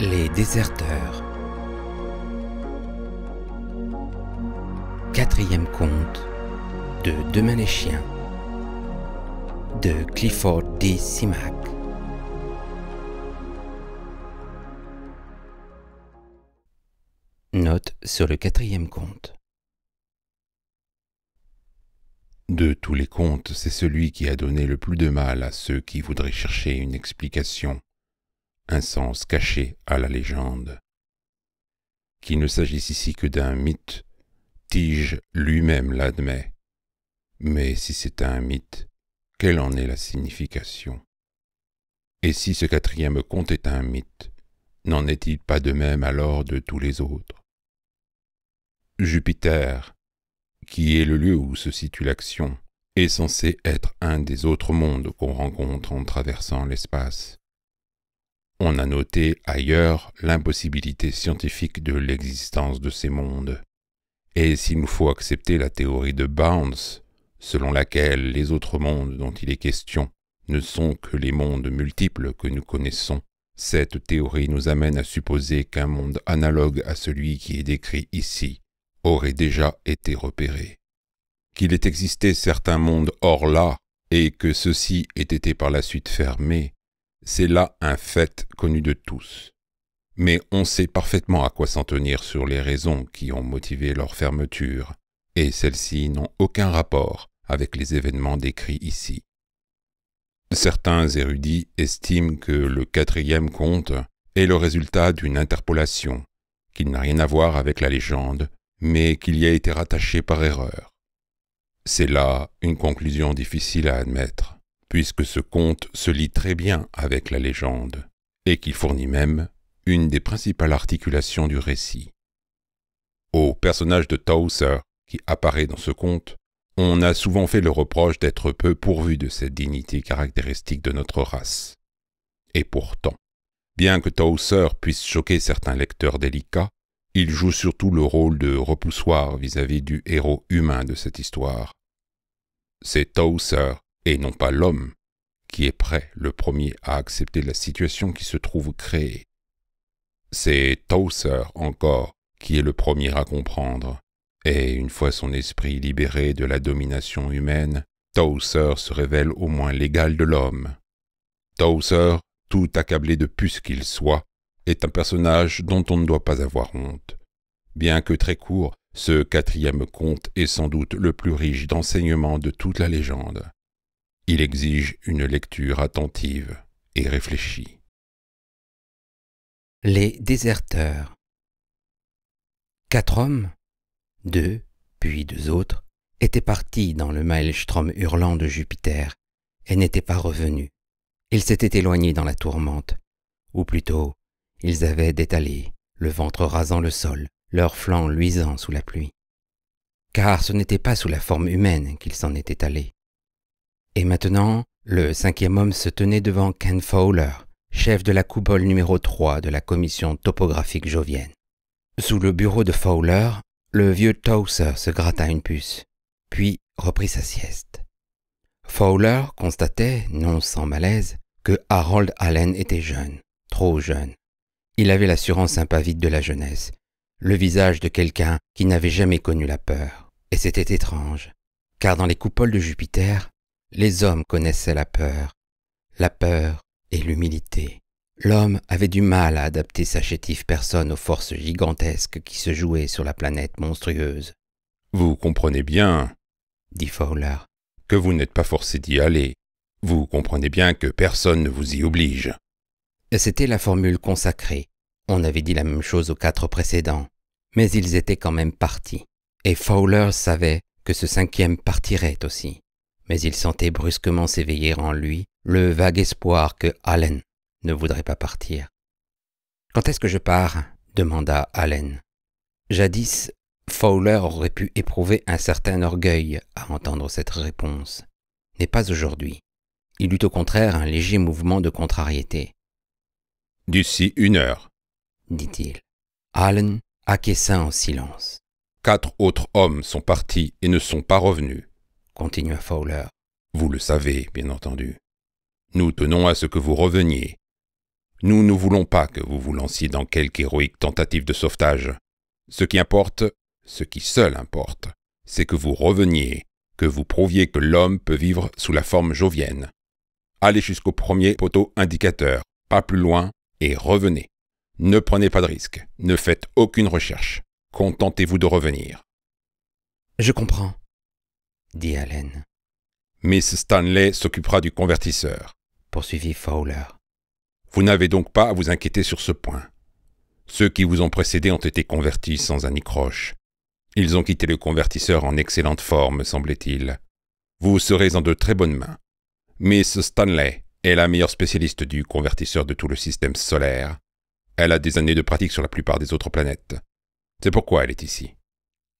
Les déserteurs. Quatrième conte de Demain les chiens de Clifford D. Simac. Note sur le quatrième conte. De tous les contes, c'est celui qui a donné le plus de mal à ceux qui voudraient chercher une explication un sens caché à la légende. Qu'il ne s'agisse ici que d'un mythe, Tige lui-même l'admet. Mais si c'est un mythe, quelle en est la signification Et si ce quatrième conte est un mythe, n'en est-il pas de même alors de tous les autres Jupiter, qui est le lieu où se situe l'action, est censé être un des autres mondes qu'on rencontre en traversant l'espace. On a noté ailleurs l'impossibilité scientifique de l'existence de ces mondes. Et s'il nous faut accepter la théorie de Bounds, selon laquelle les autres mondes dont il est question ne sont que les mondes multiples que nous connaissons, cette théorie nous amène à supposer qu'un monde analogue à celui qui est décrit ici aurait déjà été repéré. Qu'il ait existé certains mondes hors là, et que ceux-ci aient été par la suite fermés, c'est là un fait connu de tous. Mais on sait parfaitement à quoi s'en tenir sur les raisons qui ont motivé leur fermeture, et celles-ci n'ont aucun rapport avec les événements décrits ici. Certains érudits estiment que le quatrième conte est le résultat d'une interpolation, qu'il n'a rien à voir avec la légende, mais qu'il y a été rattaché par erreur. C'est là une conclusion difficile à admettre puisque ce conte se lie très bien avec la légende, et qu'il fournit même une des principales articulations du récit. Au personnage de Towser qui apparaît dans ce conte, on a souvent fait le reproche d'être peu pourvu de cette dignité caractéristique de notre race. Et pourtant, bien que Towser puisse choquer certains lecteurs délicats, il joue surtout le rôle de repoussoir vis-à-vis du héros humain de cette histoire. C'est Towser et non pas l'homme, qui est prêt le premier à accepter la situation qui se trouve créée. C'est Towser encore qui est le premier à comprendre, et une fois son esprit libéré de la domination humaine, Towser se révèle au moins l'égal de l'homme. Towser, tout accablé de puces qu'il soit, est un personnage dont on ne doit pas avoir honte. Bien que très court, ce quatrième conte est sans doute le plus riche d'enseignements de toute la légende il exige une lecture attentive et réfléchie. Les déserteurs Quatre hommes, deux, puis deux autres, étaient partis dans le maelstrom hurlant de Jupiter et n'étaient pas revenus. Ils s'étaient éloignés dans la tourmente, ou plutôt, ils avaient détalé, le ventre rasant le sol, leurs flancs luisant sous la pluie. Car ce n'était pas sous la forme humaine qu'ils s'en étaient allés, et maintenant, le cinquième homme se tenait devant Ken Fowler, chef de la coupole numéro 3 de la commission topographique jovienne. Sous le bureau de Fowler, le vieux Towser se gratta une puce, puis reprit sa sieste. Fowler constatait, non sans malaise, que Harold Allen était jeune, trop jeune. Il avait l'assurance impavide de la jeunesse, le visage de quelqu'un qui n'avait jamais connu la peur. Et c'était étrange, car dans les coupoles de Jupiter, les hommes connaissaient la peur, la peur et l'humilité. L'homme avait du mal à adapter sa chétive personne aux forces gigantesques qui se jouaient sur la planète monstrueuse. Vous comprenez bien, dit Fowler, que vous n'êtes pas forcé d'y aller. Vous comprenez bien que personne ne vous y oblige. C'était la formule consacrée. On avait dit la même chose aux quatre précédents. Mais ils étaient quand même partis. Et Fowler savait que ce cinquième partirait aussi mais il sentait brusquement s'éveiller en lui le vague espoir que Allen ne voudrait pas partir. Quand est-ce que je pars demanda Allen. Jadis, Fowler aurait pu éprouver un certain orgueil à entendre cette réponse, mais pas aujourd'hui. Il eut au contraire un léger mouvement de contrariété. D'ici une heure, dit-il. Allen acquiesça en silence. Quatre autres hommes sont partis et ne sont pas revenus continua Fowler. Vous le savez, bien entendu. Nous tenons à ce que vous reveniez. Nous ne voulons pas que vous vous lanciez dans quelque héroïque tentative de sauvetage. Ce qui importe, ce qui seul importe, c'est que vous reveniez, que vous prouviez que l'homme peut vivre sous la forme jovienne. Allez jusqu'au premier poteau indicateur, pas plus loin, et revenez. Ne prenez pas de risques, ne faites aucune recherche. Contentez-vous de revenir. Je comprends, dit Allen. Miss Stanley s'occupera du convertisseur, poursuivit Fowler. Vous n'avez donc pas à vous inquiéter sur ce point. Ceux qui vous ont précédés ont été convertis sans un croche. Ils ont quitté le convertisseur en excellente forme, semblait-il. Vous serez en de très bonnes mains. Miss Stanley est la meilleure spécialiste du convertisseur de tout le système solaire. Elle a des années de pratique sur la plupart des autres planètes. C'est pourquoi elle est ici.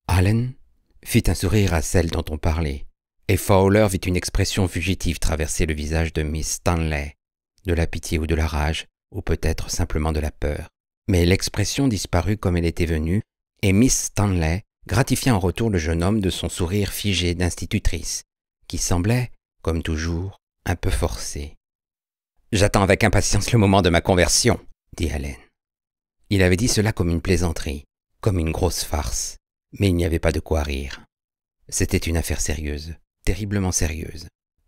Allen fit un sourire à celle dont on parlait, et Fowler vit une expression fugitive traverser le visage de Miss Stanley, de la pitié ou de la rage, ou peut-être simplement de la peur. Mais l'expression disparut comme elle était venue, et Miss Stanley gratifia en retour le jeune homme de son sourire figé d'institutrice, qui semblait, comme toujours, un peu forcé. J'attends avec impatience le moment de ma conversion, dit Allen. Il avait dit cela comme une plaisanterie, comme une grosse farce. Mais il n'y avait pas de quoi rire. C'était une affaire sérieuse, terriblement sérieuse.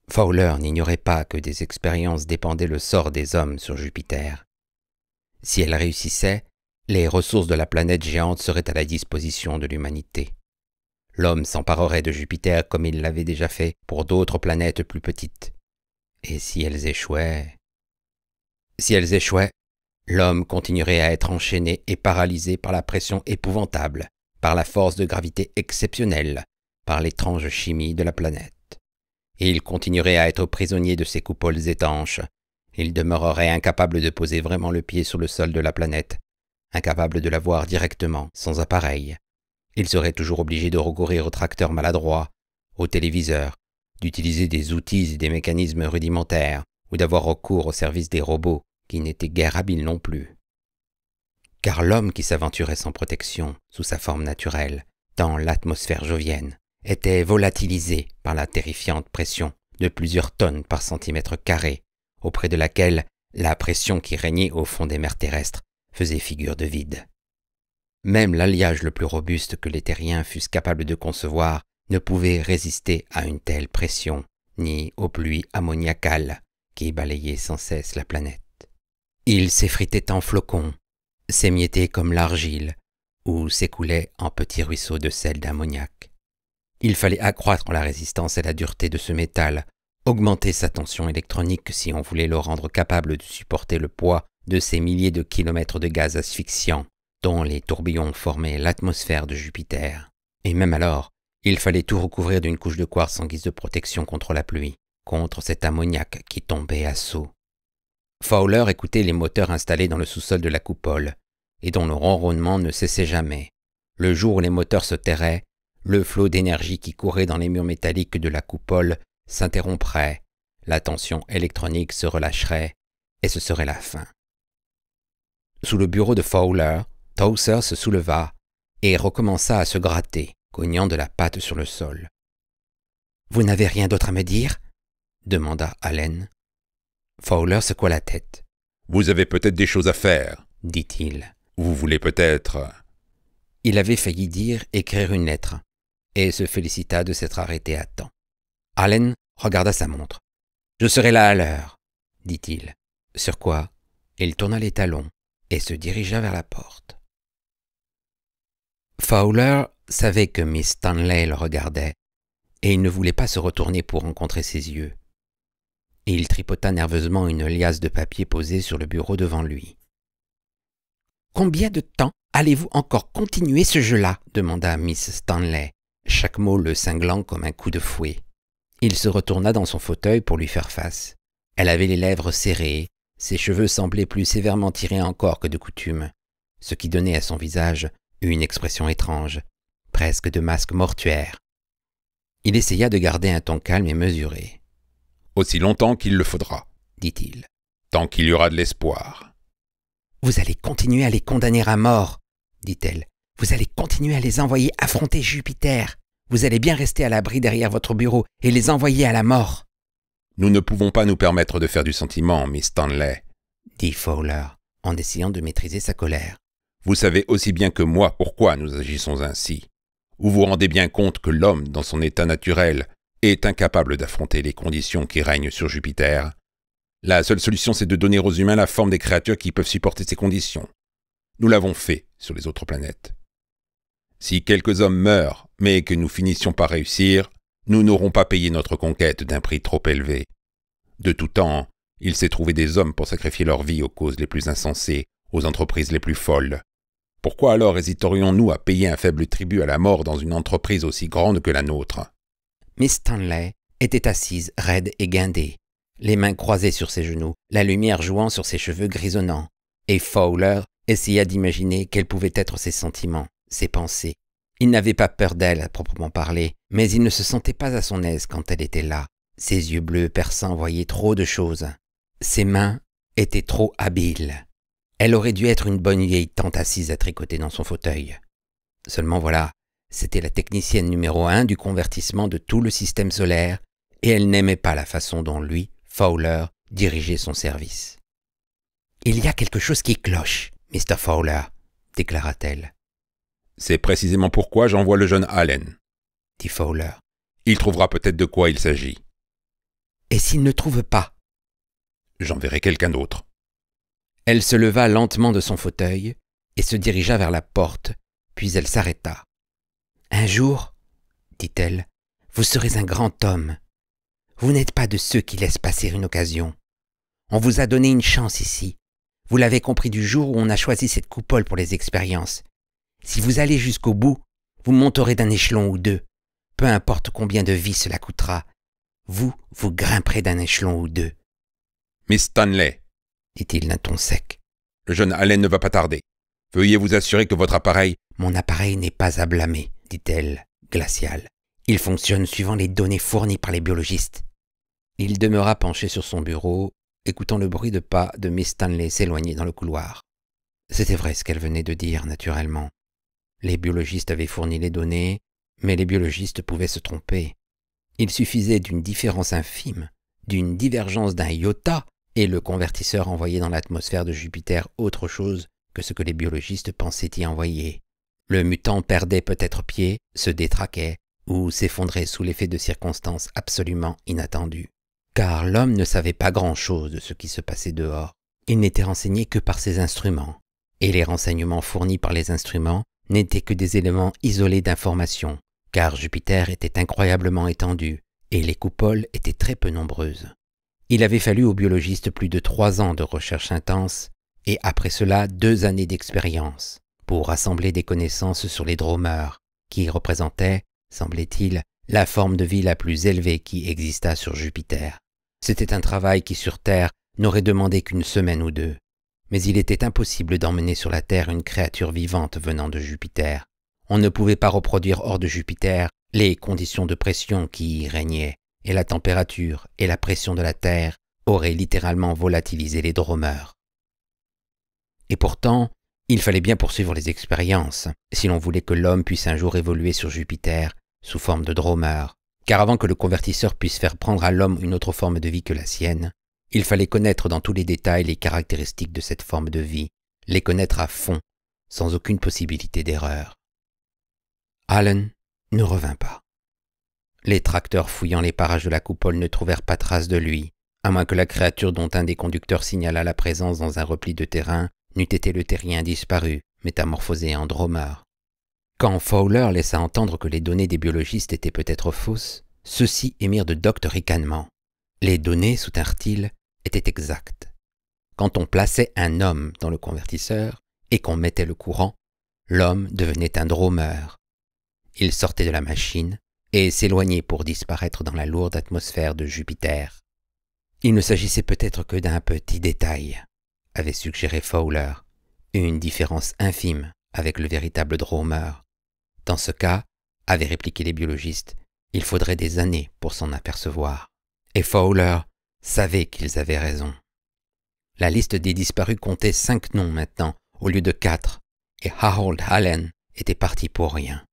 Fowler n'ignorait pas que des expériences dépendaient le sort des hommes sur Jupiter. Si elles réussissaient, les ressources de la planète géante seraient à la disposition de l'humanité. L'homme s'emparerait de Jupiter comme il l'avait déjà fait pour d'autres planètes plus petites. Et si elles échouaient Si elles échouaient, l'homme continuerait à être enchaîné et paralysé par la pression épouvantable par la force de gravité exceptionnelle, par l'étrange chimie de la planète. Il continuerait à être prisonnier de ces coupoles étanches, il demeurerait incapable de poser vraiment le pied sur le sol de la planète, incapable de la voir directement, sans appareil. Il serait toujours obligé de recourir au tracteurs maladroit, au téléviseurs, d'utiliser des outils et des mécanismes rudimentaires, ou d'avoir recours au service des robots, qui n'étaient guère habiles non plus car l'homme qui s'aventurait sans protection, sous sa forme naturelle, dans l'atmosphère jovienne, était volatilisé par la terrifiante pression de plusieurs tonnes par centimètre carré, auprès de laquelle la pression qui régnait au fond des mers terrestres faisait figure de vide. Même l'alliage le plus robuste que les terriens fussent capables de concevoir ne pouvait résister à une telle pression, ni aux pluies ammoniacales qui balayaient sans cesse la planète. Il s'effritait en flocons, s'émiettait comme l'argile, ou s'écoulait en petits ruisseaux de sel d'ammoniac. Il fallait accroître la résistance et la dureté de ce métal, augmenter sa tension électronique si on voulait le rendre capable de supporter le poids de ces milliers de kilomètres de gaz asphyxiants dont les tourbillons formaient l'atmosphère de Jupiter. Et même alors, il fallait tout recouvrir d'une couche de quartz en guise de protection contre la pluie, contre cet ammoniac qui tombait à seaux. Fowler écoutait les moteurs installés dans le sous-sol de la coupole, et dont le ronronnement ne cessait jamais. Le jour où les moteurs se tairaient, le flot d'énergie qui courait dans les murs métalliques de la coupole s'interromprait, la tension électronique se relâcherait, et ce serait la fin. Sous le bureau de Fowler, Towser se souleva et recommença à se gratter, cognant de la patte sur le sol. Vous n'avez rien d'autre à me dire demanda Allen. Fowler secoua la tête. Vous avez peut-être des choses à faire, dit-il. Vous voulez peut-être... Il avait failli dire écrire une lettre, et se félicita de s'être arrêté à temps. Allen regarda sa montre. Je serai là à l'heure, dit-il, sur quoi il tourna les talons et se dirigea vers la porte. Fowler savait que Miss Stanley le regardait, et il ne voulait pas se retourner pour rencontrer ses yeux. Il tripota nerveusement une liasse de papier posée sur le bureau devant lui. Combien de temps allez-vous encore continuer ce jeu-là demanda Miss Stanley, chaque mot le cinglant comme un coup de fouet. Il se retourna dans son fauteuil pour lui faire face. Elle avait les lèvres serrées, ses cheveux semblaient plus sévèrement tirés encore que de coutume, ce qui donnait à son visage une expression étrange, presque de masque mortuaire. Il essaya de garder un ton calme et mesuré. Aussi longtemps qu'il le faudra, dit-il, tant qu'il y aura de l'espoir. Vous allez continuer à les condamner à mort, dit-elle. Vous allez continuer à les envoyer affronter Jupiter. Vous allez bien rester à l'abri derrière votre bureau et les envoyer à la mort. Nous ne pouvons pas nous permettre de faire du sentiment, Miss Stanley, dit Fowler, en essayant de maîtriser sa colère. Vous savez aussi bien que moi pourquoi nous agissons ainsi. Vous vous rendez bien compte que l'homme, dans son état naturel, est incapable d'affronter les conditions qui règnent sur Jupiter la seule solution, c'est de donner aux humains la forme des créatures qui peuvent supporter ces conditions. Nous l'avons fait sur les autres planètes. Si quelques hommes meurent, mais que nous finissions par réussir, nous n'aurons pas payé notre conquête d'un prix trop élevé. De tout temps, il s'est trouvé des hommes pour sacrifier leur vie aux causes les plus insensées, aux entreprises les plus folles. Pourquoi alors hésiterions-nous à payer un faible tribut à la mort dans une entreprise aussi grande que la nôtre Miss Stanley était assise raide et guindée, les mains croisées sur ses genoux, la lumière jouant sur ses cheveux grisonnants. Et Fowler essaya d'imaginer quels pouvaient être ses sentiments, ses pensées. Il n'avait pas peur d'elle à proprement parler, mais il ne se sentait pas à son aise quand elle était là. Ses yeux bleus perçants voyaient trop de choses. Ses mains étaient trop habiles. Elle aurait dû être une bonne vieille tante assise à tricoter dans son fauteuil. Seulement voilà, c'était la technicienne numéro un du convertissement de tout le système solaire, et elle n'aimait pas la façon dont lui Fowler dirigeait son service. Il y a quelque chose qui cloche, Mr. Fowler, déclara-t-elle. C'est précisément pourquoi j'envoie le jeune Allen, dit Fowler. Il trouvera peut-être de quoi il s'agit. Et s'il ne trouve pas J'enverrai quelqu'un d'autre. Elle se leva lentement de son fauteuil et se dirigea vers la porte, puis elle s'arrêta. Un jour, dit-elle, vous serez un grand homme, vous n'êtes pas de ceux qui laissent passer une occasion. On vous a donné une chance ici. Vous l'avez compris du jour où on a choisi cette coupole pour les expériences. Si vous allez jusqu'au bout, vous monterez d'un échelon ou deux. Peu importe combien de vie cela coûtera, vous, vous grimperez d'un échelon ou deux. Miss Stanley, dit-il d'un ton sec, le jeune Allen ne va pas tarder. Veuillez vous assurer que votre appareil. Mon appareil n'est pas à blâmer, dit-elle, glaciale. Il fonctionne suivant les données fournies par les biologistes. Il demeura penché sur son bureau, écoutant le bruit de pas de Miss Stanley s'éloigner dans le couloir. C'était vrai ce qu'elle venait de dire, naturellement. Les biologistes avaient fourni les données, mais les biologistes pouvaient se tromper. Il suffisait d'une différence infime, d'une divergence d'un iota, et le convertisseur envoyait dans l'atmosphère de Jupiter autre chose que ce que les biologistes pensaient y envoyer. Le mutant perdait peut-être pied, se détraquait, ou s'effondrer sous l'effet de circonstances absolument inattendues. Car l'homme ne savait pas grand-chose de ce qui se passait dehors. Il n'était renseigné que par ses instruments, et les renseignements fournis par les instruments n'étaient que des éléments isolés d'informations, car Jupiter était incroyablement étendu, et les coupoles étaient très peu nombreuses. Il avait fallu au biologistes plus de trois ans de recherche intense, et après cela deux années d'expérience, pour rassembler des connaissances sur les dromeurs, qui représentaient semblait-il, la forme de vie la plus élevée qui exista sur Jupiter. C'était un travail qui sur Terre n'aurait demandé qu'une semaine ou deux. Mais il était impossible d'emmener sur la Terre une créature vivante venant de Jupiter. On ne pouvait pas reproduire hors de Jupiter les conditions de pression qui y régnaient, et la température et la pression de la Terre auraient littéralement volatilisé les dromeurs. Et pourtant, il fallait bien poursuivre les expériences, si l'on voulait que l'homme puisse un jour évoluer sur Jupiter sous forme de dromard, car avant que le convertisseur puisse faire prendre à l'homme une autre forme de vie que la sienne, il fallait connaître dans tous les détails les caractéristiques de cette forme de vie, les connaître à fond, sans aucune possibilité d'erreur. Allen ne revint pas. Les tracteurs fouillant les parages de la coupole ne trouvèrent pas trace de lui, à moins que la créature dont un des conducteurs signala la présence dans un repli de terrain n'eût été le terrien disparu, métamorphosé en dromard. Quand Fowler laissa entendre que les données des biologistes étaient peut-être fausses, ceux-ci émirent de doctes ricanements. Les données, soutinrent-ils, étaient exactes. Quand on plaçait un homme dans le convertisseur et qu'on mettait le courant, l'homme devenait un drômeur. Il sortait de la machine et s'éloignait pour disparaître dans la lourde atmosphère de Jupiter. Il ne s'agissait peut-être que d'un petit détail, avait suggéré Fowler, une différence infime avec le véritable drômeur. Dans ce cas, avaient répliqué les biologistes, il faudrait des années pour s'en apercevoir. Et Fowler savait qu'ils avaient raison. La liste des disparus comptait cinq noms maintenant, au lieu de quatre, et Harold Allen était parti pour rien.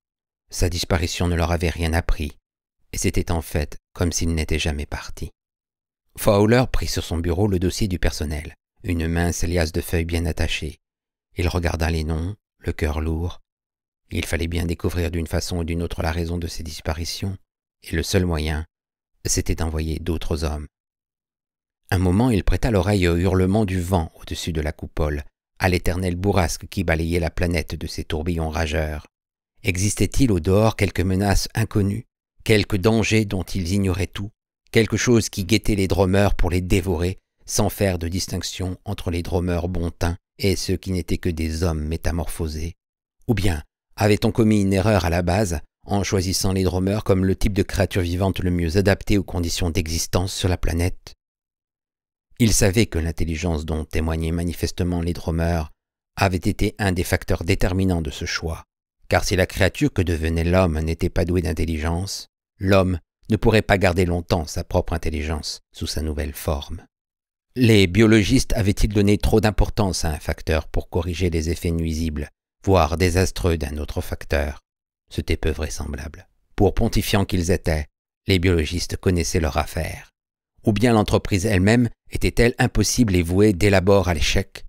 Sa disparition ne leur avait rien appris, et c'était en fait comme s'il n'était jamais parti. Fowler prit sur son bureau le dossier du personnel, une mince liasse de feuilles bien attachée. Il regarda les noms, le cœur lourd, il fallait bien découvrir d'une façon ou d'une autre la raison de ces disparitions, et le seul moyen, c'était d'envoyer d'autres hommes. Un moment, il prêta l'oreille au hurlement du vent au-dessus de la coupole, à l'éternelle bourrasque qui balayait la planète de ses tourbillons rageurs. Existait-il au dehors quelque menace inconnue, quelque danger dont ils ignoraient tout, quelque chose qui guettait les dromeurs pour les dévorer, sans faire de distinction entre les dromeurs bontins et ceux qui n'étaient que des hommes métamorphosés Ou bien avait-on commis une erreur à la base en choisissant les dromeurs comme le type de créature vivante le mieux adapté aux conditions d'existence sur la planète Il savait que l'intelligence dont témoignaient manifestement les dromeurs avait été un des facteurs déterminants de ce choix, car si la créature que devenait l'homme n'était pas douée d'intelligence, l'homme ne pourrait pas garder longtemps sa propre intelligence sous sa nouvelle forme. Les biologistes avaient-ils donné trop d'importance à un facteur pour corriger les effets nuisibles voire désastreux d'un autre facteur. C'était peu vraisemblable. Pour pontifiants qu'ils étaient, les biologistes connaissaient leur affaire. Ou bien l'entreprise elle-même était-elle impossible et vouée dès l'abord à l'échec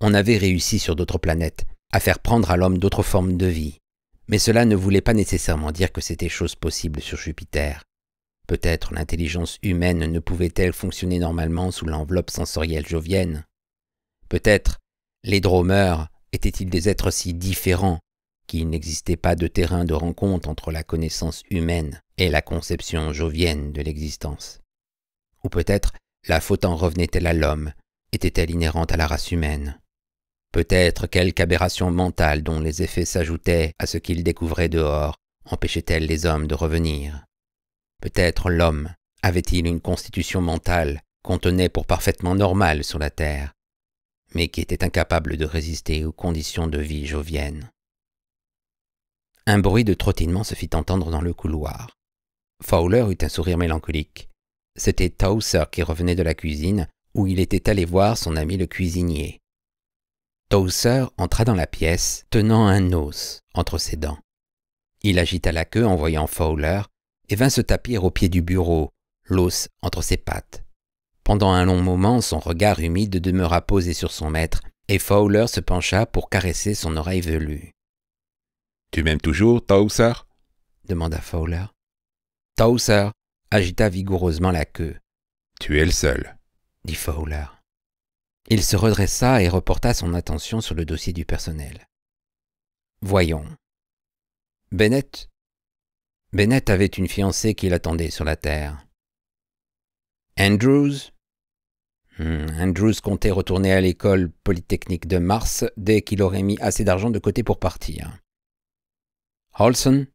On avait réussi sur d'autres planètes à faire prendre à l'homme d'autres formes de vie, mais cela ne voulait pas nécessairement dire que c'était chose possible sur Jupiter. Peut-être l'intelligence humaine ne pouvait-elle fonctionner normalement sous l'enveloppe sensorielle jovienne. Peut-être les drômeurs étaient-ils des êtres si différents qu'il n'existait pas de terrain de rencontre entre la connaissance humaine et la conception jovienne de l'existence Ou peut-être la faute en revenait-elle à l'homme Était-elle inhérente à la race humaine Peut-être quelque aberration mentale dont les effets s'ajoutaient à ce qu'ils découvraient dehors empêchait-elle les hommes de revenir Peut-être l'homme avait-il une constitution mentale qu'on tenait pour parfaitement normale sur la Terre, mais qui était incapable de résister aux conditions de vie joviennes. Un bruit de trottinement se fit entendre dans le couloir. Fowler eut un sourire mélancolique. C'était Towser qui revenait de la cuisine, où il était allé voir son ami le cuisinier. Towser entra dans la pièce, tenant un os entre ses dents. Il agita la queue en voyant Fowler et vint se tapir au pied du bureau, l'os entre ses pattes. Pendant un long moment, son regard humide demeura posé sur son maître, et Fowler se pencha pour caresser son oreille velue. Tu m'aimes toujours, Towser demanda Fowler. Towser agita vigoureusement la queue. Tu es le seul, dit Fowler. Il se redressa et reporta son attention sur le dossier du personnel. Voyons. Bennett Bennett avait une fiancée qui l'attendait sur la terre. Andrews hmm, Andrews comptait retourner à l'école polytechnique de Mars dès qu'il aurait mis assez d'argent de côté pour partir. Holson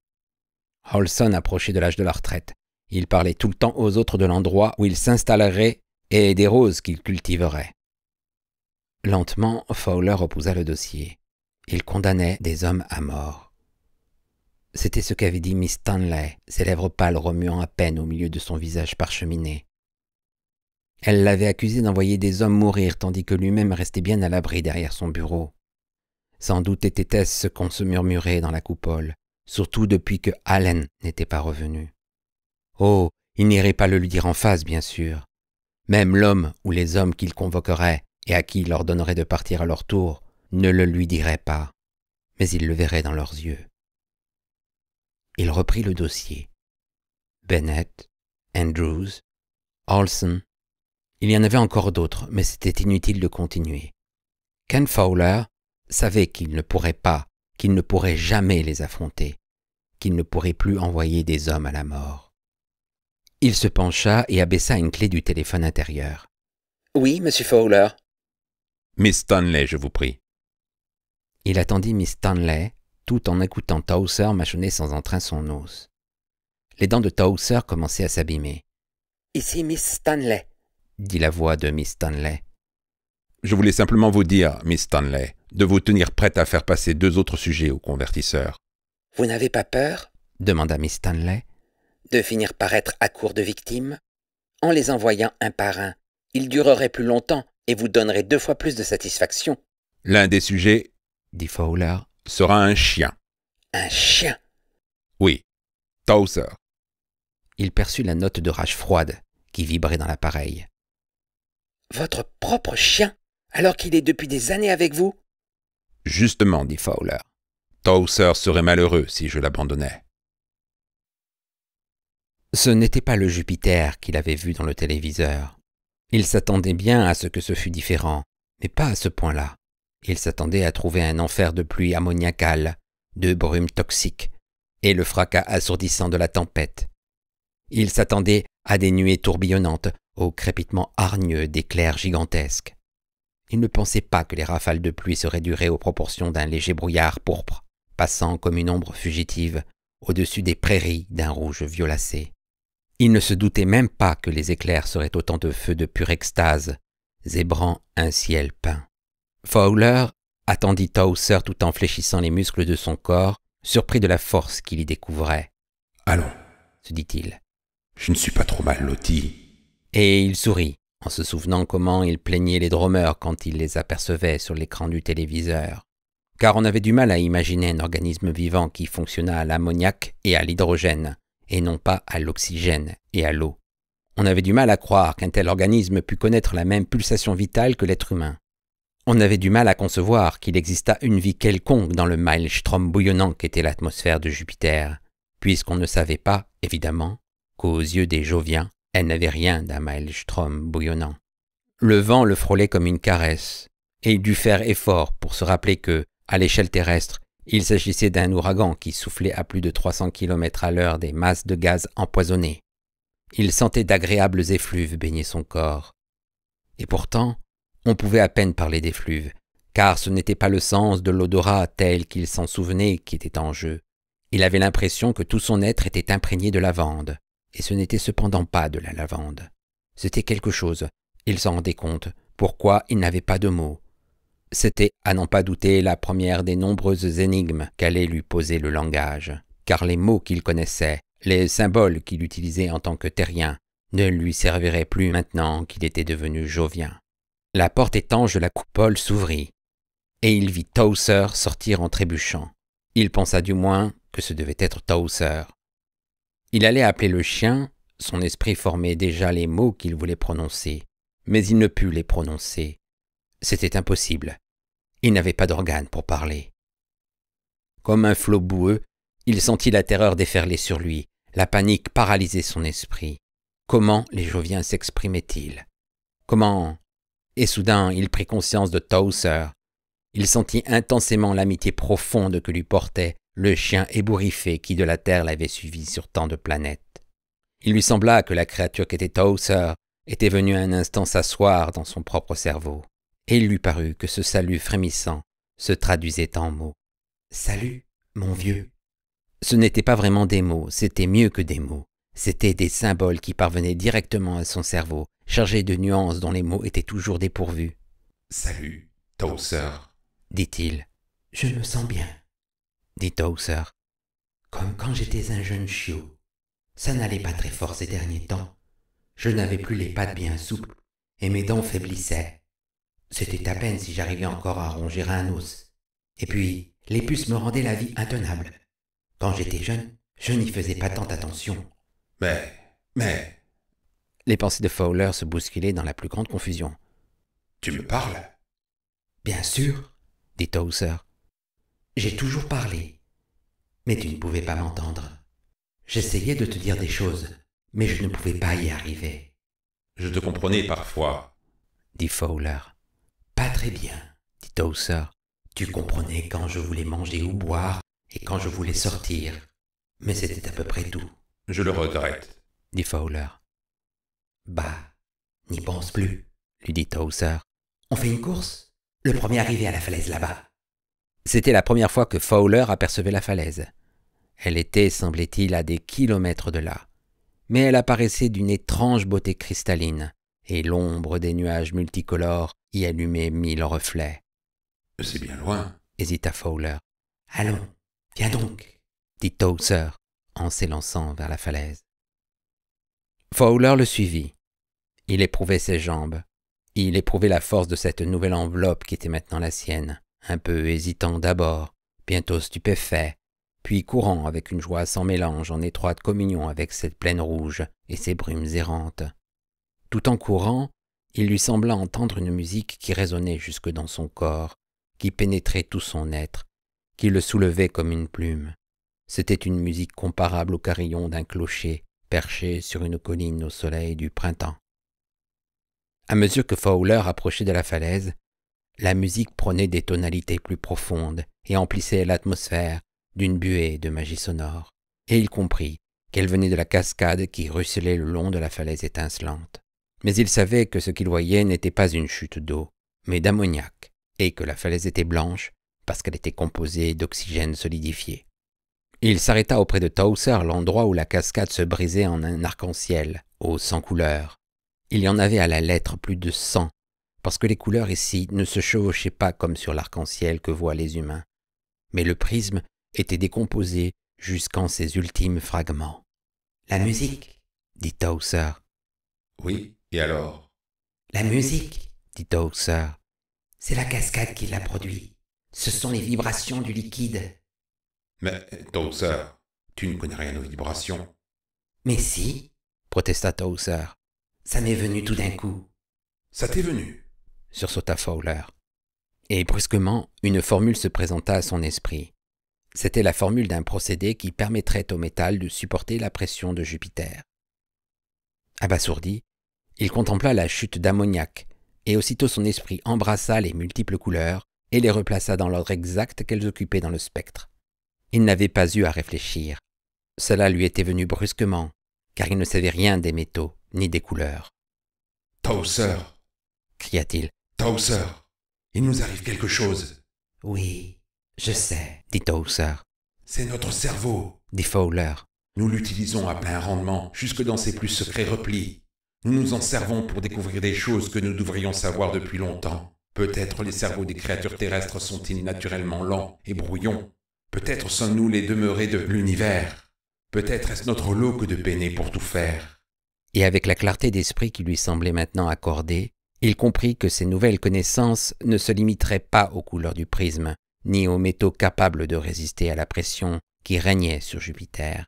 Holson approchait de l'âge de la retraite. Il parlait tout le temps aux autres de l'endroit où il s'installerait et des roses qu'il cultiverait. Lentement, Fowler repoussa le dossier. Il condamnait des hommes à mort. C'était ce qu'avait dit Miss Stanley, ses lèvres pâles remuant à peine au milieu de son visage parcheminé. Elle l'avait accusé d'envoyer des hommes mourir tandis que lui-même restait bien à l'abri derrière son bureau. Sans doute était-ce ce qu'on se murmurait dans la coupole, surtout depuis que Allen n'était pas revenu. Oh, il n'irait pas le lui dire en face, bien sûr. Même l'homme ou les hommes qu'il convoquerait et à qui il ordonnerait de partir à leur tour ne le lui diraient pas, mais il le verrait dans leurs yeux. Il reprit le dossier. Bennett, Andrews, Olson il y en avait encore d'autres, mais c'était inutile de continuer. Ken Fowler savait qu'il ne pourrait pas, qu'il ne pourrait jamais les affronter, qu'il ne pourrait plus envoyer des hommes à la mort. Il se pencha et abaissa une clé du téléphone intérieur. Oui, monsieur Fowler. Miss Stanley, je vous prie. Il attendit Miss Stanley, tout en écoutant Towser mâchonner sans entrain son os. Les dents de Towser commençaient à s'abîmer. Ici Miss Stanley dit la voix de Miss Stanley. Je voulais simplement vous dire, Miss Stanley, de vous tenir prête à faire passer deux autres sujets au convertisseur. Vous n'avez pas peur demanda Miss Stanley. De finir par être à court de victimes En les envoyant un par un, ils dureraient plus longtemps et vous donneraient deux fois plus de satisfaction. L'un des sujets, dit Fowler, sera un chien. Un chien Oui, Towser. Il perçut la note de rage froide qui vibrait dans l'appareil. Votre propre chien, alors qu'il est depuis des années avec vous Justement, dit Fowler. Towser serait malheureux si je l'abandonnais. Ce n'était pas le Jupiter qu'il avait vu dans le téléviseur. Il s'attendait bien à ce que ce fût différent, mais pas à ce point-là. Il s'attendait à trouver un enfer de pluie ammoniacale, de brume toxique, et le fracas assourdissant de la tempête. Il s'attendait à des nuées tourbillonnantes, au crépitement hargneux d'éclairs gigantesques. Il ne pensait pas que les rafales de pluie seraient durées aux proportions d'un léger brouillard pourpre, passant comme une ombre fugitive au-dessus des prairies d'un rouge violacé. Il ne se doutait même pas que les éclairs seraient autant de feux de pure extase, zébrant un ciel peint. Fowler attendit Towser tout en fléchissant les muscles de son corps, surpris de la force qu'il y découvrait. Allons, se dit-il. Je ne suis pas trop mal loti. Et il sourit, en se souvenant comment il plaignait les drômeurs quand il les apercevait sur l'écran du téléviseur. Car on avait du mal à imaginer un organisme vivant qui fonctionnât à l'ammoniac et à l'hydrogène, et non pas à l'oxygène et à l'eau. On avait du mal à croire qu'un tel organisme pût connaître la même pulsation vitale que l'être humain. On avait du mal à concevoir qu'il existât une vie quelconque dans le maelstrom bouillonnant qu'était l'atmosphère de Jupiter, puisqu'on ne savait pas, évidemment, qu'aux yeux des Joviens, elle n'avait rien d'un Maelstrom bouillonnant. Le vent le frôlait comme une caresse, et il dut faire effort pour se rappeler que, à l'échelle terrestre, il s'agissait d'un ouragan qui soufflait à plus de 300 km à l'heure des masses de gaz empoisonnées. Il sentait d'agréables effluves baigner son corps. Et pourtant, on pouvait à peine parler d'effluves, car ce n'était pas le sens de l'odorat tel qu'il s'en souvenait qui était en jeu. Il avait l'impression que tout son être était imprégné de lavande et ce n'était cependant pas de la lavande. C'était quelque chose, il s'en rendait compte, pourquoi il n'avait pas de mots. C'était, à n'en pas douter, la première des nombreuses énigmes qu'allait lui poser le langage, car les mots qu'il connaissait, les symboles qu'il utilisait en tant que terrien, ne lui serviraient plus maintenant qu'il était devenu jovien. La porte étanche de la coupole s'ouvrit, et il vit Tauser sortir en trébuchant. Il pensa du moins que ce devait être Tauser. Il allait appeler le chien, son esprit formait déjà les mots qu'il voulait prononcer, mais il ne put les prononcer. C'était impossible. Il n'avait pas d'organe pour parler. Comme un flot boueux, il sentit la terreur déferler sur lui, la panique paralyser son esprit. Comment les Joviens s'exprimaient-ils Comment Et soudain, il prit conscience de Towser. Il sentit intensément l'amitié profonde que lui portait le chien ébouriffé qui de la terre l'avait suivi sur tant de planètes. Il lui sembla que la créature qu'était Towser était venue un instant s'asseoir dans son propre cerveau, et il lui parut que ce salut frémissant se traduisait en mots. Salut, mon vieux. Ce n'était pas vraiment des mots, c'était mieux que des mots. C'était des symboles qui parvenaient directement à son cerveau, chargés de nuances dont les mots étaient toujours dépourvus. Salut, Towser, dit-il. Je me sens bien dit Comme quand j'étais un jeune chiot. Ça n'allait pas très fort ces derniers temps. Je n'avais plus les pattes bien souples et mes dents faiblissaient. C'était à peine si j'arrivais encore à ronger un os. Et puis, les puces me rendaient la vie intenable. Quand j'étais jeune, je n'y faisais pas tant attention. Mais, mais... Les pensées de Fowler se bousculaient dans la plus grande confusion. Tu me parles Bien sûr, dit Towser. J'ai toujours parlé, mais tu ne pouvais pas m'entendre. J'essayais de te dire des choses, mais je ne pouvais pas y arriver. Je te comprenais parfois, dit Fowler. Pas très bien, dit Towser. « Tu comprenais quand je voulais manger ou boire et quand je voulais sortir, mais c'était à peu près tout. Je le regrette, dit Fowler. Bah, n'y pense plus, lui dit Towser. « On fait une course Le premier arrivé à la falaise là-bas. C'était la première fois que Fowler apercevait la falaise. Elle était, semblait-il, à des kilomètres de là. Mais elle apparaissait d'une étrange beauté cristalline, et l'ombre des nuages multicolores y allumait mille reflets. C'est bien loin, hésita Fowler. Allons, viens donc, dit Towser en s'élançant vers la falaise. Fowler le suivit. Il éprouvait ses jambes. Il éprouvait la force de cette nouvelle enveloppe qui était maintenant la sienne un peu hésitant d'abord, bientôt stupéfait, puis courant avec une joie sans mélange en étroite communion avec cette plaine rouge et ses brumes errantes. Tout en courant, il lui sembla entendre une musique qui résonnait jusque dans son corps, qui pénétrait tout son être, qui le soulevait comme une plume. C'était une musique comparable au carillon d'un clocher perché sur une colline au soleil du printemps. À mesure que Fowler approchait de la falaise, la musique prenait des tonalités plus profondes et emplissait l'atmosphère d'une buée de magie sonore, et il comprit qu'elle venait de la cascade qui ruisselait le long de la falaise étincelante. Mais il savait que ce qu'il voyait n'était pas une chute d'eau, mais d'ammoniac, et que la falaise était blanche parce qu'elle était composée d'oxygène solidifié. Il s'arrêta auprès de Towser, l'endroit où la cascade se brisait en un arc-en-ciel, aux cent couleurs. Il y en avait à la lettre plus de cent parce que les couleurs ici ne se chevauchaient pas comme sur l'arc-en-ciel que voient les humains, mais le prisme était décomposé jusqu'en ses ultimes fragments. La musique, dit Tausser Oui, et alors La musique, dit Tausser C'est la cascade qui l'a produit. Ce sont les vibrations du liquide. Mais Tausser tu ne connais rien aux vibrations. Mais si, protesta Tausser Ça m'est venu tout d'un coup. Ça t'est venu sur sursauta Fowler. Et brusquement, une formule se présenta à son esprit. C'était la formule d'un procédé qui permettrait au métal de supporter la pression de Jupiter. Abasourdi, il contempla la chute d'ammoniac, et aussitôt son esprit embrassa les multiples couleurs et les replaça dans l'ordre exact qu'elles occupaient dans le spectre. Il n'avait pas eu à réfléchir. Cela lui était venu brusquement, car il ne savait rien des métaux ni des couleurs. cria-t-il. Towser, il nous arrive quelque chose. Oui, je sais, dit Towser. C'est notre cerveau, dit Fowler. Nous l'utilisons à plein rendement, jusque dans ses plus secrets replis. Nous nous en servons pour découvrir des choses que nous devrions savoir depuis longtemps. Peut-être les cerveaux des créatures terrestres sont-ils naturellement lents et brouillons. Peut-être sommes-nous les demeurés de l'univers. Peut-être est-ce notre lot que de peiner pour tout faire. Et avec la clarté d'esprit qui lui semblait maintenant accordée, il comprit que ces nouvelles connaissances ne se limiteraient pas aux couleurs du prisme, ni aux métaux capables de résister à la pression qui régnait sur Jupiter.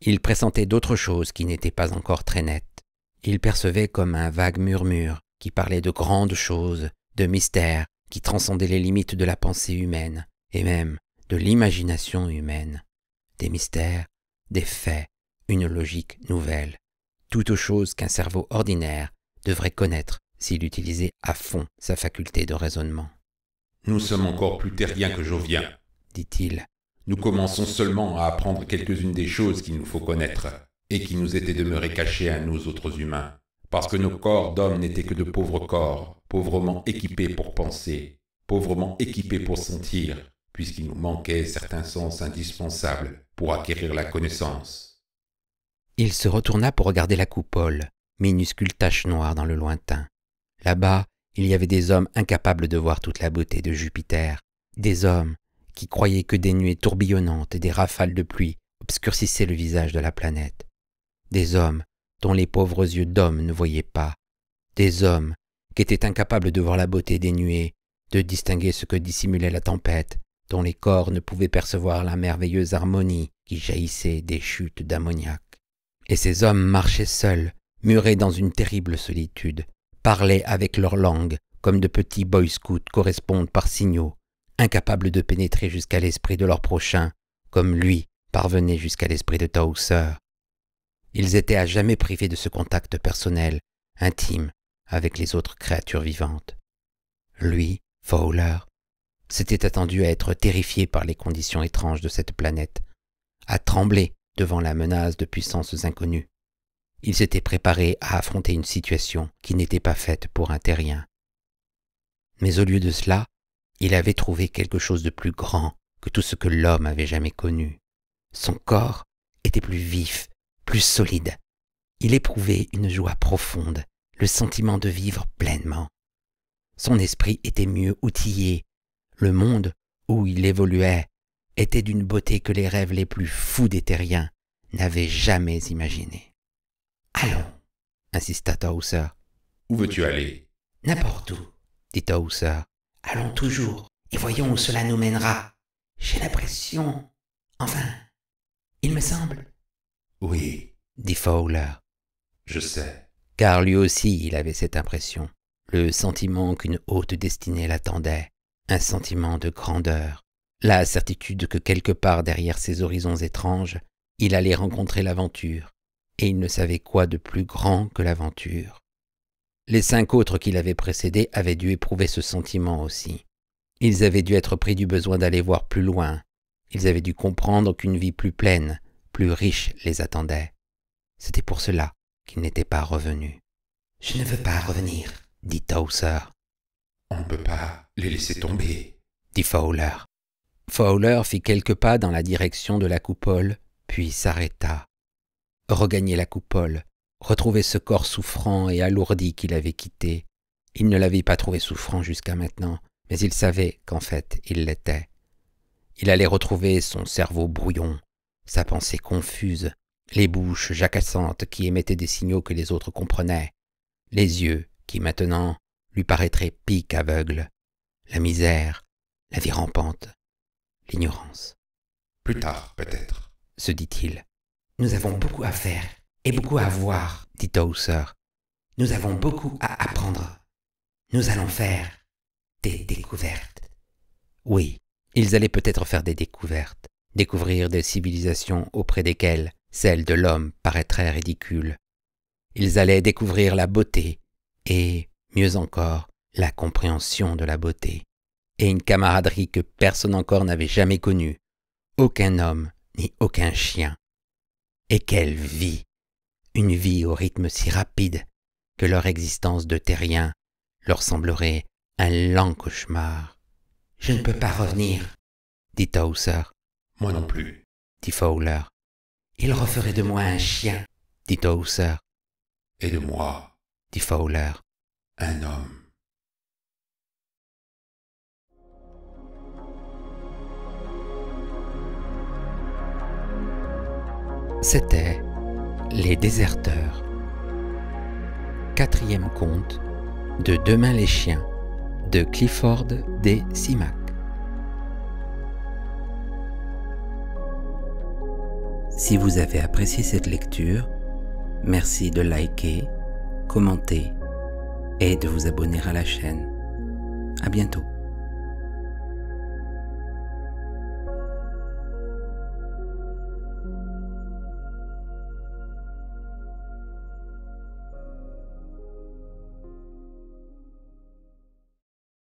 Il pressentait d'autres choses qui n'étaient pas encore très nettes. Il percevait comme un vague murmure qui parlait de grandes choses, de mystères qui transcendaient les limites de la pensée humaine, et même de l'imagination humaine. Des mystères, des faits, une logique nouvelle, toutes choses qu'un cerveau ordinaire devrait connaître s'il utilisait à fond sa faculté de raisonnement. Nous sommes encore plus terriens que Jovien, dit-il. Nous commençons seulement à apprendre quelques-unes des choses qu'il nous faut connaître et qui nous étaient demeurées cachées à nous autres humains, parce que nos corps d'hommes n'étaient que de pauvres corps, pauvrement équipés pour penser, pauvrement équipés pour sentir, puisqu'il nous manquait certains sens indispensables pour acquérir la connaissance. Il se retourna pour regarder la coupole, minuscule tache noire dans le lointain. Là-bas, il y avait des hommes incapables de voir toute la beauté de Jupiter, des hommes qui croyaient que des nuées tourbillonnantes et des rafales de pluie obscurcissaient le visage de la planète, des hommes dont les pauvres yeux d'hommes ne voyaient pas, des hommes qui étaient incapables de voir la beauté des nuées, de distinguer ce que dissimulait la tempête, dont les corps ne pouvaient percevoir la merveilleuse harmonie qui jaillissait des chutes d'ammoniaque. Et ces hommes marchaient seuls, murés dans une terrible solitude, parlaient avec leur langue, comme de petits boy scouts correspondent par signaux, incapables de pénétrer jusqu'à l'esprit de leur prochain, comme lui parvenait jusqu'à l'esprit de Tauser. Ils étaient à jamais privés de ce contact personnel, intime, avec les autres créatures vivantes. Lui, Fowler, s'était attendu à être terrifié par les conditions étranges de cette planète, à trembler devant la menace de puissances inconnues. Il s'était préparé à affronter une situation qui n'était pas faite pour un terrien. Mais au lieu de cela, il avait trouvé quelque chose de plus grand que tout ce que l'homme avait jamais connu. Son corps était plus vif, plus solide. Il éprouvait une joie profonde, le sentiment de vivre pleinement. Son esprit était mieux outillé. Le monde où il évoluait était d'une beauté que les rêves les plus fous des terriens n'avaient jamais imaginée. Allons, insista Tahoussa. Où veux-tu aller N'importe où, dit Tahoussa. Allons toujours, et voyons où cela nous mènera. J'ai l'impression. Enfin, il me semble. Oui, dit Fowler. Je sais. Car lui aussi, il avait cette impression, le sentiment qu'une haute destinée l'attendait, un sentiment de grandeur, la certitude que quelque part derrière ces horizons étranges, il allait rencontrer l'aventure, et il ne savait quoi de plus grand que l'aventure. Les cinq autres qui l'avaient précédé avaient dû éprouver ce sentiment aussi. Ils avaient dû être pris du besoin d'aller voir plus loin, ils avaient dû comprendre qu'une vie plus pleine, plus riche les attendait. C'était pour cela qu'ils n'étaient pas revenus. Je ne veux pas revenir, dit Towser. On ne peut pas les laisser tomber, dit Fowler. Fowler fit quelques pas dans la direction de la coupole, puis s'arrêta regagner la coupole, retrouver ce corps souffrant et alourdi qu'il avait quitté. Il ne l'avait pas trouvé souffrant jusqu'à maintenant, mais il savait qu'en fait il l'était. Il allait retrouver son cerveau brouillon, sa pensée confuse, les bouches jacassantes qui émettaient des signaux que les autres comprenaient, les yeux qui maintenant lui paraîtraient piques aveugles, la misère, la vie rampante, l'ignorance. Plus tard, peut-être, se dit-il. Nous avons beaucoup à faire et beaucoup à voir, dit Hauser. Nous avons beaucoup à apprendre. Nous allons faire des découvertes. Oui, ils allaient peut-être faire des découvertes, découvrir des civilisations auprès desquelles celle de l'homme paraîtrait ridicule. Ils allaient découvrir la beauté et, mieux encore, la compréhension de la beauté, et une camaraderie que personne encore n'avait jamais connue. Aucun homme ni aucun chien et quelle vie Une vie au rythme si rapide que leur existence de terrien leur semblerait un lent cauchemar. Je ne peux pas revenir, dit Towser. Moi non plus, dit Fowler. Il referait de moi un chien, dit Towser. Et de moi, dit Fowler. Un homme. C'était Les déserteurs. Quatrième conte de Demain les chiens de Clifford D. Simac. Si vous avez apprécié cette lecture, merci de liker, commenter et de vous abonner à la chaîne. A bientôt.